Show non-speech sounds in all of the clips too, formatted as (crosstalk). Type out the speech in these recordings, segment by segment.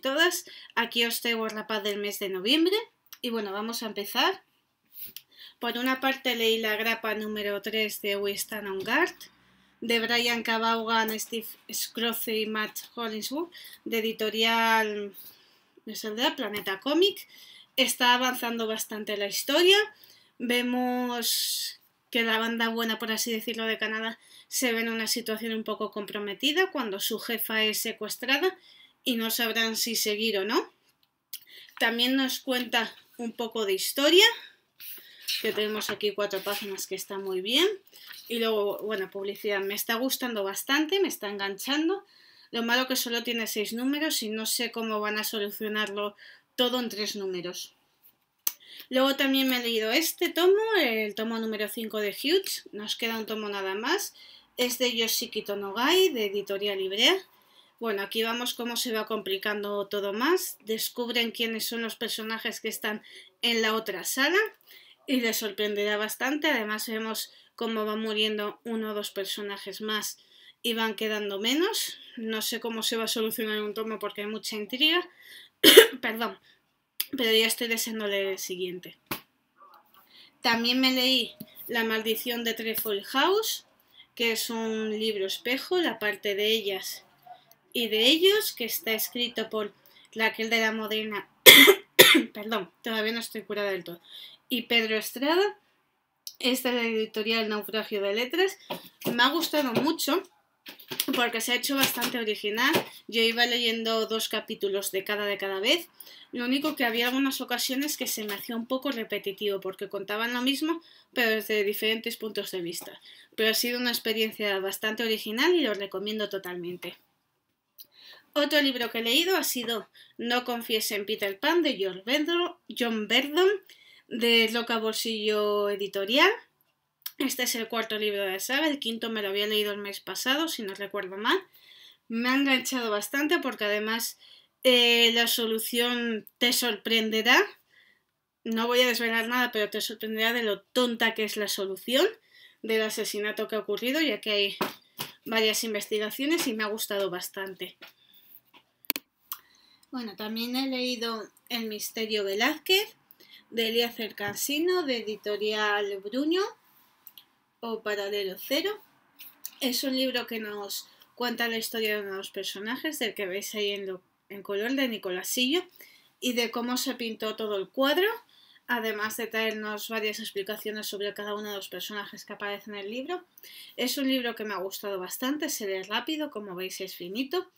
todas, aquí os tengo la paz del mes de noviembre y bueno, vamos a empezar. Por una parte leí la grapa número 3 de We Stand on Guard, de Brian Cabaughan, Steve Scroce y Matt Hollingsworth, de editorial de Planeta Comic. Está avanzando bastante la historia. Vemos que la banda buena, por así decirlo, de Canadá se ve en una situación un poco comprometida cuando su jefa es secuestrada y no sabrán si seguir o no. También nos cuenta un poco de historia, que tenemos aquí cuatro páginas que está muy bien. Y luego, bueno, publicidad me está gustando bastante, me está enganchando. Lo malo que solo tiene seis números y no sé cómo van a solucionarlo todo en tres números. Luego también me he leído este tomo, el tomo número 5 de Hughes. Nos queda un tomo nada más. Es de Yoshiki Tonogai, de Editorial Libre. Bueno, aquí vamos cómo se va complicando todo más. Descubren quiénes son los personajes que están en la otra sala y les sorprenderá bastante. Además vemos cómo van muriendo uno o dos personajes más y van quedando menos. No sé cómo se va a solucionar un tomo porque hay mucha intriga. (coughs) Perdón, pero ya estoy deseando el siguiente. También me leí La maldición de Trefoil House, que es un libro espejo. La parte de ellas y de ellos, que está escrito por la que de la moderna (coughs) perdón, todavía no estoy curada del todo, y Pedro Estrada. Esta es la editorial Naufragio de Letras. Me ha gustado mucho porque se ha hecho bastante original. Yo iba leyendo dos capítulos de cada de cada vez. Lo único que había algunas ocasiones que se me hacía un poco repetitivo porque contaban lo mismo pero desde diferentes puntos de vista. Pero ha sido una experiencia bastante original y lo recomiendo totalmente. Otro libro que he leído ha sido No confíes en Peter Pan de John Verdon de Loca Bolsillo Editorial. Este es el cuarto libro de la saga, el quinto me lo había leído el mes pasado, si no recuerdo mal. Me ha enganchado bastante porque además eh, la solución te sorprenderá. No voy a desvelar nada, pero te sorprenderá de lo tonta que es la solución del asesinato que ha ocurrido, ya que hay varias investigaciones y me ha gustado bastante. Bueno, también he leído El misterio Velázquez de Elías Cercasino de editorial Bruño o Paralelo Cero. Es un libro que nos cuenta la historia de uno de los personajes del que veis ahí en, color de Nicolásillo y de cómo se pintó todo el cuadro, además de traernos varias explicaciones sobre cada uno de los personajes que aparecen en el libro. Es un libro que me ha gustado bastante, se lee rápido, como veis es finito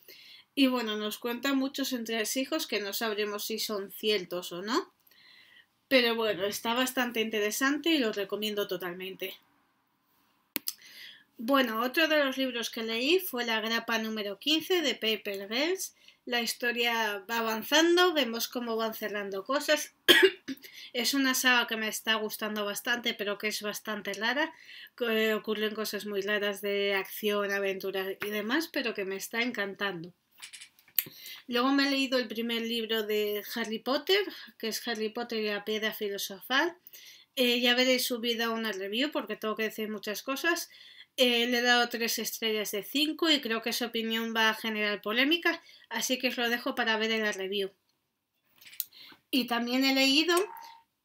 y bueno, nos cuentan muchos entre hijos que no sabremos si son ciertos o no. Pero bueno, está bastante interesante y lo recomiendo totalmente. Bueno, otro de los libros que leí fue La grapa número 15 de Paper Girls. La historia va avanzando, vemos cómo van cerrando cosas. (clears throat) es una saga que me está gustando bastante, pero que es bastante rara. ocurren cosas muy raras de acción, aventura y demás, pero que me está encantando. Luego me he leído el primer libro de Harry Potter, que es Harry Potter y la piedra filosofal. Eh, ya veréis subida una review porque tengo que decir muchas cosas. Eh, le he dado tres estrellas de cinco y creo que su opinión va a generar polémica, así que os lo dejo para ver en la review. Y también he leído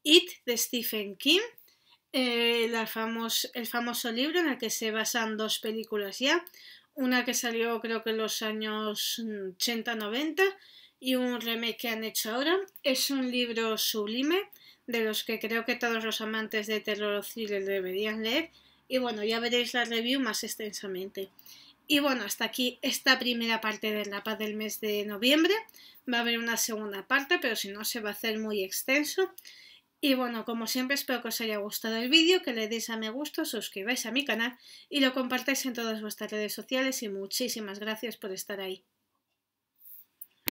It de Stephen King, eh, el famoso libro en el que se basan dos películas ya una que salió creo que en los años 80-90 mm, y un remake que han hecho ahora. Es un libro sublime de los que creo que todos los amantes de terror o deberían leer y bueno, ya veréis la review más extensamente. Y bueno, hasta aquí esta primera parte del mapa del mes de noviembre. Va a haber una segunda parte, pero si no se va a hacer muy extenso. Y bueno, como siempre espero que os haya gustado el vídeo, que le deis a me gusta, suscribáis a mi canal y lo compartáis en todas vuestras redes sociales y muchísimas gracias por estar ahí.